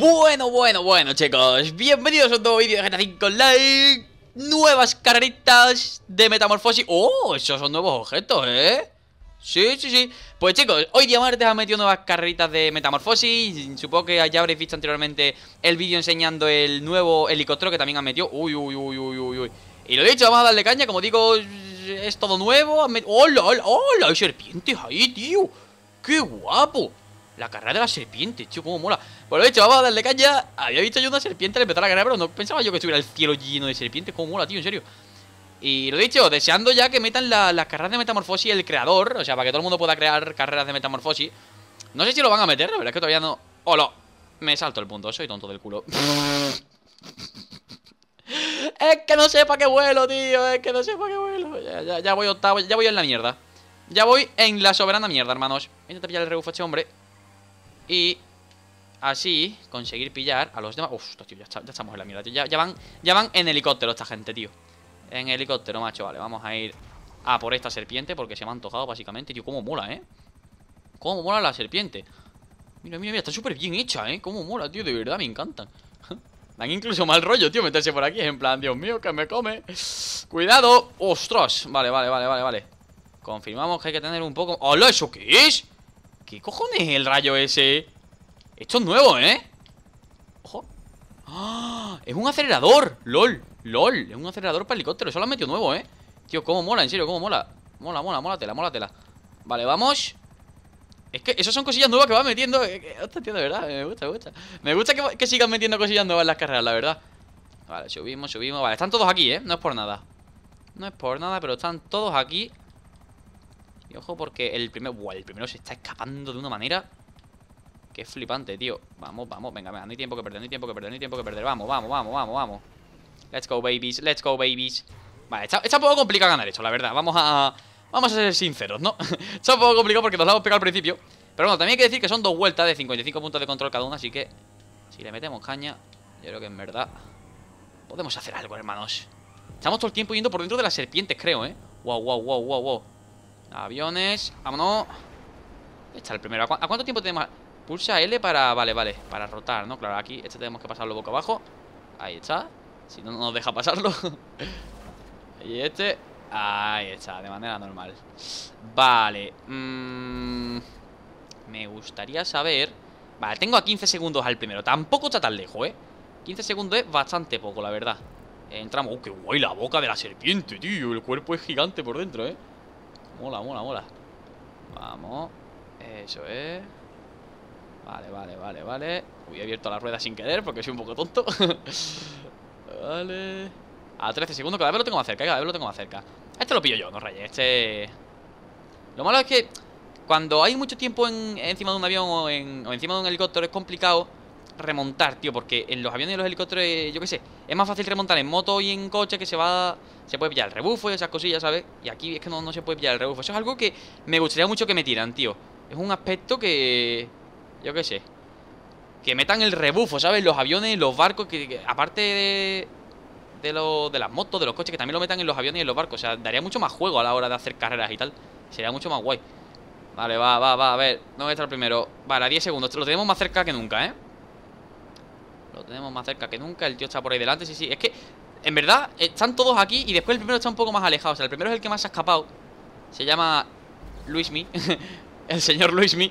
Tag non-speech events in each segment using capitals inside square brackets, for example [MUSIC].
Bueno, bueno, bueno chicos, bienvenidos a un nuevo vídeo de GTA 5 Live. Nuevas carritas de metamorfosis ¡Oh! Esos son nuevos objetos, ¿eh? Sí, sí, sí Pues chicos, hoy día martes han metido nuevas carritas de metamorfosis Supongo que ya habréis visto anteriormente el vídeo enseñando el nuevo helicóptero que también han metido Uy, uy, uy, uy, uy, uy Y lo dicho, vamos a darle caña, como digo, es todo nuevo ¡Hola, hola, hola! Hay serpientes ahí, tío ¡Qué guapo! La carrera de la serpiente, tío, cómo mola. Bueno, pues he dicho, vamos a darle caña. Había visto yo una serpiente al empezar la carrera, pero no pensaba yo que estuviera el cielo lleno de serpientes. Cómo mola, tío, en serio. Y lo he dicho, deseando ya que metan las carreras de metamorfosis el creador. O sea, para que todo el mundo pueda crear carreras de metamorfosis. No sé si lo van a meter, la verdad es que todavía no... ¡Hola! Me salto el punto, soy tonto del culo. [LAUGHS] es que no sepa qué vuelo, tío. Es que no sepa qué vuelo. Ya, voy octavo, ya voy en la mierda. Ya voy en la soberana mierda, hermanos. Intenta pillar el rebufo este hombre. Y así conseguir pillar a los demás. Uf, tío, ya, estamos en la mierda, tío. Ya, van, en helicóptero esta gente, tío. En helicóptero, macho. Vale, vamos a ir a por esta serpiente porque se me ha antojado, básicamente. Tío, cómo mola, ¿eh? Cómo mola la serpiente. Mira, mira, mira, está súper bien hecha, ¿eh? Cómo mola, tío. De verdad, me encantan. Dan [LAUGHS] incluso mal rollo, tío, meterse por aquí. En plan, Dios mío, que me come. Cuidado. Ostras. Vale, vale, vale, vale, vale. Confirmamos que hay que tener un poco... ¡Hola! ¿Eso qué es? ¿Qué cojones es el rayo ese? Esto es nuevo, ¿eh? Ojo ¡Ah! Es un acelerador LOL, LOL Es un acelerador para helicóptero Eso lo han metido nuevo, ¿eh? Tío, cómo mola, en serio, cómo mola Mola, mola, mola tela, mola tela Vale, vamos es que esas son cosillas nuevas que va metiendo. Eh, eh, hostia, tío, de verdad, me gusta, me gusta. Me gusta que, que sigan metiendo cosillas nuevas en las carreras, la verdad. Vale, subimos, subimos. Vale, están todos aquí, ¿eh? No es por nada. No es por nada, pero están todos aquí. Y ojo porque el primero... Buah, el primero se está escapando de una manera... Que es flipante, tío. Vamos, vamos, venga, venga, no hay tiempo que perder, no hay tiempo que perder, no hay tiempo que perder. Vamos, vamos, vamos, vamos, vamos. Let's go, babies, let's go, babies. Vale, está, está un poco complicado ganar esto, la verdad. Vamos a... Vamos a ser sinceros, ¿no? [LAUGHS] está un poco complicado porque nos la hemos pegado al principio. Pero bueno, también hay que decir que son dos vueltas de 55 puntos de control cada una, así que... Si le metemos caña, yo creo que en verdad... Podemos hacer algo, hermanos. Estamos todo el tiempo yendo por dentro de las serpientes, creo, ¿eh? Wow, wow, wow, wow, wow. Aviones, vámonos Está el primero, ¿a, cuánto tiempo tenemos? Pulsa L para, vale, vale, para rotar, ¿no? Claro, aquí, este tenemos que pasarlo boca abajo Ahí está, si no, no nos deja pasarlo Y [LAUGHS] este, ahí está, de manera normal Vale, mm, me gustaría saber Vale, tengo a 15 segundos al primero, tampoco está tan lejos, ¿eh? 15 segundos es bastante poco, la verdad Entramos, ¡uh, qué guay la boca de la serpiente, tío! El cuerpo es gigante por dentro, ¿eh? Mola, mola, mola. Vamos. Eso es. Vale, vale, vale, vale. Uy, he abierto la rueda sin querer porque soy un poco tonto. [LAUGHS] vale. A 13 segundos, cada vez lo tengo más cerca, cada vez lo tengo más cerca. Este lo pillo yo, no rayes. Este. Lo malo es que cuando hay mucho tiempo en, encima de un avión o, en, o encima de un helicóptero es complicado remontar, tío, porque en los aviones y los helicópteros, eh, yo qué sé, es más fácil remontar en moto y en coche que se va. Se puede pillar el rebufo y esas cosillas, ¿sabes? Y aquí es que no, se puede pillar el rebufo. Eso es algo que me gustaría mucho que me tiran, tío. Es un aspecto que. Yo qué sé. Que metan el rebufo, ¿sabes? Los aviones, los barcos, que, aparte de. de las motos, de los coches, que también lo metan en los aviones y en los barcos. O sea, daría mucho más juego a la hora de hacer carreras y tal. Sería mucho más guay. Vale, va, va, va, a ver. no voy a estar primero? Vale, a 10 segundos. lo tenemos más cerca que nunca, ¿eh? Lo tenemos más cerca que nunca. El tío está por ahí delante. Sí, sí. Es que, en verdad, están todos aquí y después el primero está un poco más alejado. O sea, el primero es el que más ha escapado. Se llama Luismi. [LAUGHS] el señor Luismi.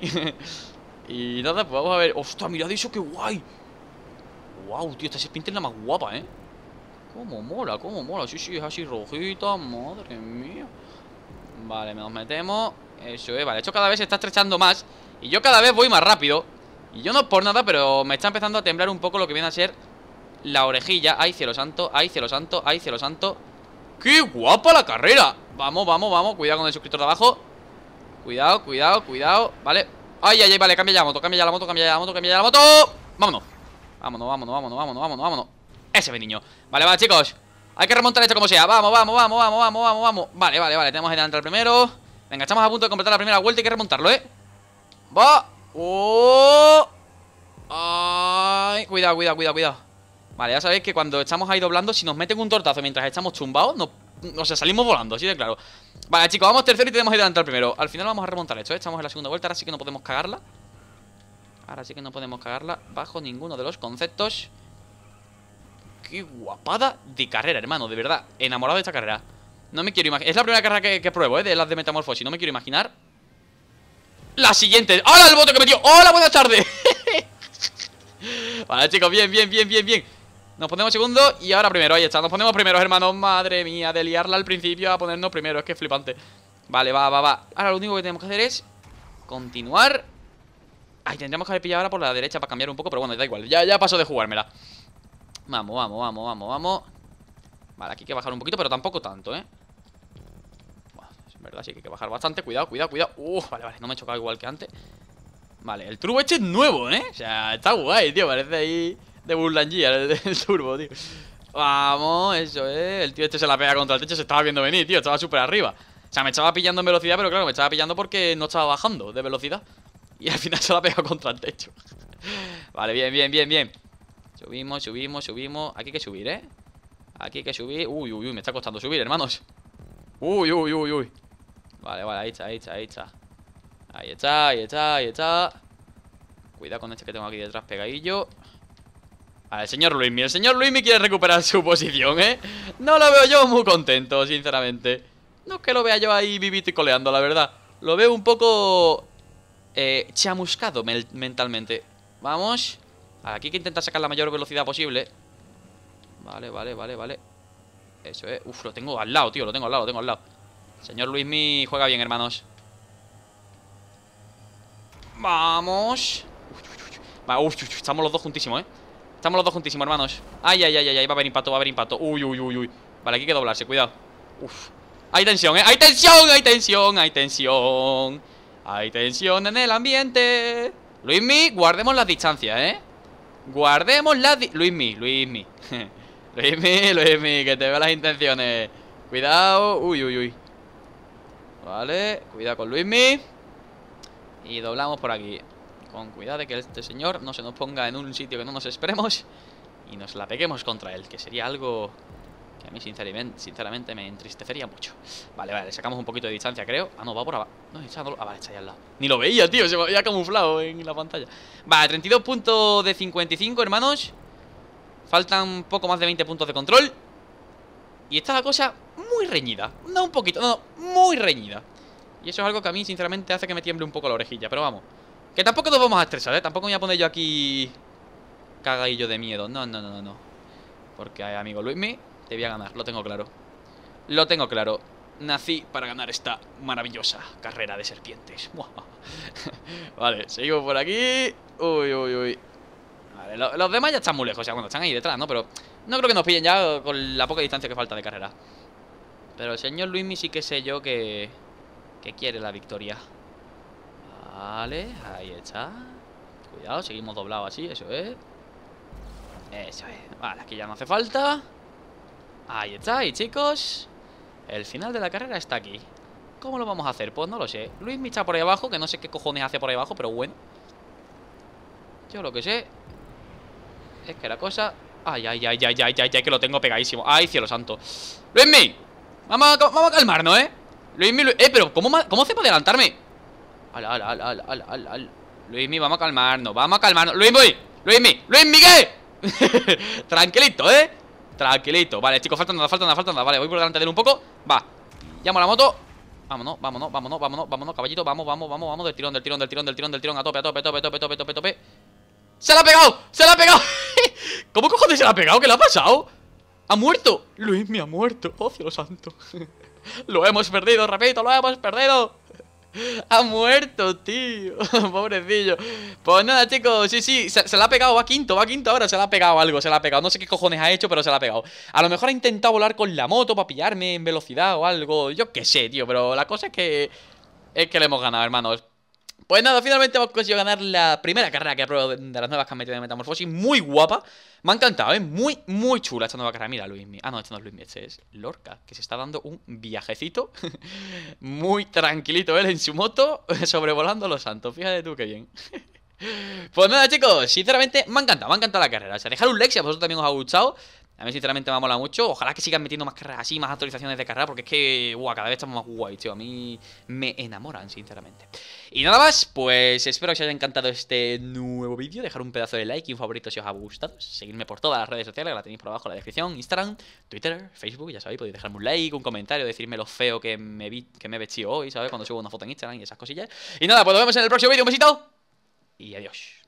[LAUGHS] y nada, pues vamos a ver. Hostia, mirad eso! ¡Qué guay! ¡Wow, tío! Esta serpiente es la más guapa, ¿eh? ¡Cómo mola, cómo mola! Sí, sí, es así rojita. ¡Madre mía! Vale, nos metemos. Eso es, vale. Esto cada vez se está estrechando más. Y yo cada vez voy más rápido. Y yo no por nada, pero me está empezando a temblar un poco lo que viene a ser la orejilla. ¡Ay, cielo santo! ¡Ay, cielo santo! ¡Ay, cielo santo! ¡Qué guapa la carrera! Vamos, vamos, vamos. Cuidado con el suscriptor de abajo. Cuidado, cuidado, cuidado. Vale. ¡Ay, ay, ay! Vale, cambia ya la moto, cambia ya la moto, cambia ya la moto, cambia ya la moto. ¡Vámonos! Vámonos, vámonos, vámonos, vámonos, vámonos, vámonos. Ese es niño. Vale, va, chicos. Hay que remontar esto como sea. Vamos, vamos, vamos, vamos, vamos, vamos, vamos. Vale, vale, vale. Tenemos que el primero. Venga, estamos a punto de completar la primera vuelta. y Hay que remontarlo, ¿eh? ¡Va! ¡Oh! ¡Ay! Cuidado, cuidado, cuidado, cuidado. Vale, ya sabéis que cuando estamos ahí doblando, si nos meten un tortazo mientras estamos tumbados, no, o sea, salimos volando, así de claro. Vale, chicos, vamos tercero y tenemos que adelantar primero. Al final vamos a remontar esto, ¿eh? Estamos en la segunda vuelta, ahora sí que no podemos cagarla. Ahora sí que no podemos cagarla bajo ninguno de los conceptos. ¡Qué guapada de carrera, hermano! De verdad, enamorado de esta carrera. No me quiero imaginar. Es la primera carrera que, que, pruebo, ¿eh? De las de metamorfosis. No me quiero imaginar la siguiente ¡Hola el voto que metió ¡Hola, buenas tardes! [LAUGHS] vale, chicos, bien, bien, bien, bien, bien Nos ponemos segundo y ahora primero, ahí está Nos ponemos primero, hermanos, madre mía De liarla al principio a ponernos primero, es que es flipante Vale, va, va, va Ahora lo único que tenemos que hacer es continuar Ay, tendríamos que haber pillado ahora por la derecha para cambiar un poco Pero bueno, da igual, ya, ya paso de jugármela Vamos, vamos, vamos, vamos, vamos Vale, aquí hay que bajar un poquito, pero tampoco tanto, ¿eh? verdad, sí que hay que bajar bastante. Cuidado, cuidado, cuidado. Uh, vale, vale, no me he chocado igual que antes. Vale, el turbo este es nuevo, ¿eh? O sea, está guay, tío. Parece ahí de Burland [LAUGHS] el, turbo, tío. Vamos, eso ¿eh? El tío este se la pega contra el techo. Se estaba viendo venir, tío. Estaba súper arriba. O sea, me estaba pillando en velocidad, pero claro, me estaba pillando porque no estaba bajando de velocidad. Y al final [LAUGHS] se la pega contra el techo. [LAUGHS] vale, bien, bien, bien, bien. Subimos, subimos, subimos. Aquí hay que subir, ¿eh? Aquí hay que subir. Uy, uy, uy, me está costando subir, hermanos. Uy, uy, uy, uy. Vale, vale, ahí está, ahí está, ahí está. Ahí está, ahí está, ahí está. Cuidado con este que tengo aquí detrás pegadillo. el señor Luismi. El señor Luismi quiere recuperar su posición, ¿eh? No lo veo yo muy contento, sinceramente. No es que lo vea yo ahí vivito y coleando, la verdad. Lo veo un poco... Eh, chamuscado mentalmente. Vamos. Aquí hay que intentar sacar la mayor velocidad posible. Vale, vale, vale, vale. Eso es. Uf, lo tengo al lado, tío. Lo tengo al lado, lo tengo al lado. Señor Luismi juega bien, hermanos. Vamos. Uy, estamos los dos juntísimos, ¿eh? Estamos los dos juntísimos, hermanos. Ay, ay, ay, ay, va a haber impacto, va a haber impacto. Uy, uy, uy, uy. Vale, aquí hay que doblarse, cuidado. Uf. Hay tensión, ¿eh? Hay tensión, hay tensión, hay tensión. Hay tensión en el ambiente. Luismi, guardemos las distancias, ¿eh? Guardemos las... Luismi, Luismi. [LAUGHS] Luismi, Luismi, que te veo las intenciones. Cuidado. Uy, uy, uy. Vale, cuidado con Luismi Y doblamos por aquí Con cuidado de que este señor no se nos ponga en un sitio que no nos esperemos Y nos la peguemos contra él, que sería algo que a mí sinceramente, sinceramente me entristecería mucho Vale, vale, sacamos un poquito de distancia, creo Ah, no, va por abajo No, ah, vale, está ahí al lado Ni lo veía, tío, se me había camuflado en la pantalla Vale, 32 puntos de 55, hermanos Faltan poco más de 20 puntos de control Y está la cosa muy reñida. No un poquito, no, muy reñida. Y eso es algo que a mí, sinceramente, hace que me tiemble un poco la orejilla. Pero vamos, que tampoco nos vamos a estresar, ¿eh? Tampoco me voy a poner yo aquí cagadillo de miedo. No, no, no, no. Porque, amigo Luismi, te voy a ganar, lo tengo claro. Lo tengo claro. Nací para ganar esta maravillosa carrera de serpientes. [LAUGHS] vale, seguimos por aquí. Uy, uy, uy. Vale, los demás ya están muy lejos, o sea, cuando están ahí detrás, ¿no? Pero no creo que nos pillen ya con la poca distancia que falta de carrera. Pero el señor Luismi sí que sé yo que, que quiere la victoria. Vale, ahí está. Cuidado, seguimos doblados así, eso es. Eso es. Vale, aquí ya no hace falta. Ahí está, y chicos. El final de la carrera está aquí. ¿Cómo lo vamos a hacer? Pues no lo sé. Luismi está por ahí abajo, que no sé qué cojones hace por ahí abajo, pero bueno. Yo lo que sé es que la cosa... Ay, ay, ay, ay, ay, ay, ay, que lo tengo pegadísimo. Ay, cielo santo. ¡Luismi! Vamos a, vamos a calmarnos, ¿eh? Luismi, Luis, eh, pero ¿cómo, ¿cómo hace para adelantarme? al al al al al Luismi, vamos a calmarnos, vamos a calmarnos. Luismi, Luismi, Luismi, ¿qué? [LAUGHS] Tranquilito, ¿eh? Tranquilito. Vale, chicos, falta nada, falta nada, falta nada. Vale, voy por delante de él un poco. Va. Llamo a la moto. Vámonos, vámonos, vámonos, vámonos, vámonos, caballito. Vamos, vamos, vamos, vamos. Del tirón, del tirón, del tirón, del tirón, del tirón. A tope, a tope, a tope, a tope, a tope, a tope, a tope. ¡Se la ha pegado! ¡Se la ha pegado! [LAUGHS] ¿Cómo cojones se la ha pegado? ¿Qué le ha pasado? ¡Ha muerto! ¡Luis me ha muerto! ¡Oh, Dios santo! [LAUGHS] ¡Lo hemos perdido, repito, lo hemos perdido! [LAUGHS] ¡Ha muerto, tío! [LAUGHS] Pobrecillo. Pues nada, chicos, sí, sí, se, le la ha pegado, va quinto, va quinto ahora, se la ha pegado algo, se la ha pegado. No sé qué cojones ha hecho, pero se la ha pegado. A lo mejor ha intentado volar con la moto para pillarme en velocidad o algo, yo qué sé, tío, pero la cosa es que... Es que le hemos ganado, hermanos. Pues nada, finalmente hemos conseguido ganar la primera carrera que probado de las nuevas que de Metamorfosis. Muy guapa. Me ha encantado, ¿eh? Muy, muy chula esta nueva carrera. Mira, Luismi. Ah, no, esta no es Luismi, este es Lorca, que se está dando un viajecito. [LAUGHS] muy tranquilito él en su moto, [LAUGHS] sobrevolando los santos. Fíjate tú qué bien. [LAUGHS] Pues nada, chicos, sinceramente me ha encantado, me ha encantado la carrera. O sea, dejad un like si a vosotros también os ha gustado. A mí, sinceramente, me mola mucho. Ojalá que sigan metiendo más carreras así, más actualizaciones de carrera, porque es que, guau, cada vez estamos más guay, tío. A mí me enamoran, sinceramente. Y nada más, pues espero que os haya encantado este nuevo vídeo. Dejar un pedazo de like y un favorito si os ha gustado. Seguidme por todas las redes sociales, la tenéis por abajo en la descripción. Instagram, Twitter, Facebook, ya sabéis, podéis dejarme un like, un comentario, decirme lo feo que me, vi, que me he vestido hoy, ¿sabes? Cuando subo una foto en Instagram y esas cosillas. Y nada, pues nos vemos en el próximo vídeo. Un besito y adiós.